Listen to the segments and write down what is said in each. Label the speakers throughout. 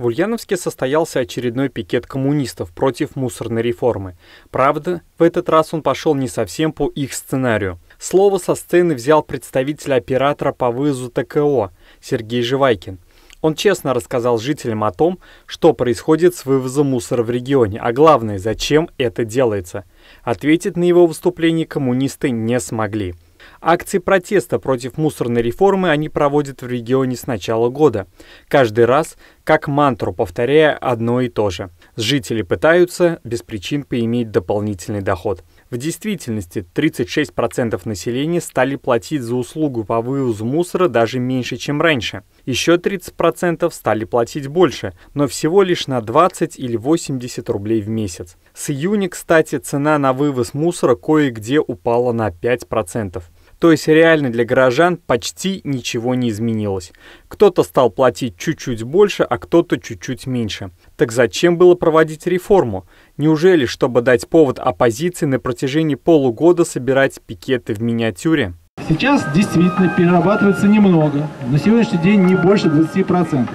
Speaker 1: В Ульяновске состоялся очередной пикет коммунистов против мусорной реформы. Правда, в этот раз он пошел не совсем по их сценарию. Слово со сцены взял представитель оператора по вызову ТКО Сергей Живайкин. Он честно рассказал жителям о том, что происходит с вывозом мусора в регионе, а главное, зачем это делается. Ответить на его выступление коммунисты не смогли. Акции протеста против мусорной реформы они проводят в регионе с начала года, каждый раз как мантру повторяя одно и то же. Жители пытаются без причин поиметь дополнительный доход. В действительности 36% населения стали платить за услугу по вывозу мусора даже меньше, чем раньше. Еще 30% стали платить больше, но всего лишь на 20 или 80 рублей в месяц. С июня, кстати, цена на вывоз мусора кое-где упала на 5%. То есть реально для горожан почти ничего не изменилось. Кто-то стал платить чуть-чуть больше, а кто-то чуть-чуть меньше. Так зачем было проводить реформу? Неужели, чтобы дать повод оппозиции на протяжении полугода собирать пикеты в миниатюре? Сейчас действительно перерабатывается немного. На сегодняшний день не больше 20%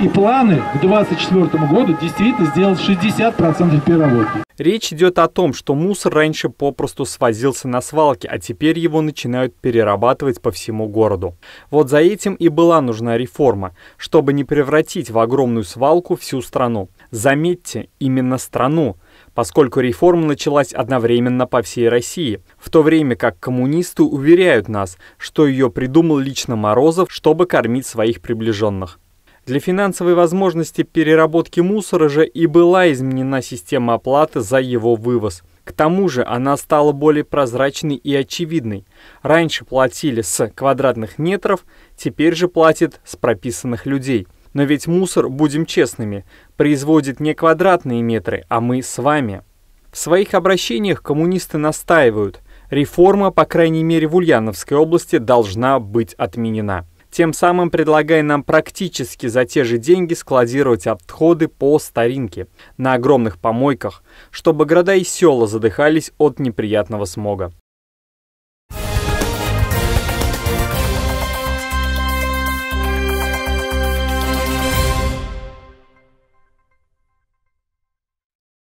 Speaker 1: и планы к 2024 году действительно сделать 60% переработки. Речь идет о том, что мусор раньше попросту свозился на свалке, а теперь его начинают перерабатывать по всему городу. Вот за этим и была нужна реформа, чтобы не превратить в огромную свалку всю страну. Заметьте, именно страну, поскольку реформа началась одновременно по всей России, в то время как коммунисты уверяют нас, что ее придумал лично Морозов, чтобы кормить своих приближенных. Для финансовой возможности переработки мусора же и была изменена система оплаты за его вывоз. К тому же она стала более прозрачной и очевидной. Раньше платили с квадратных метров, теперь же платят с прописанных людей. Но ведь мусор, будем честными, производит не квадратные метры, а мы с вами. В своих обращениях коммунисты настаивают, реформа, по крайней мере в Ульяновской области, должна быть отменена тем самым предлагая нам практически за те же деньги складировать отходы по старинке на огромных помойках, чтобы города и села задыхались от неприятного смога.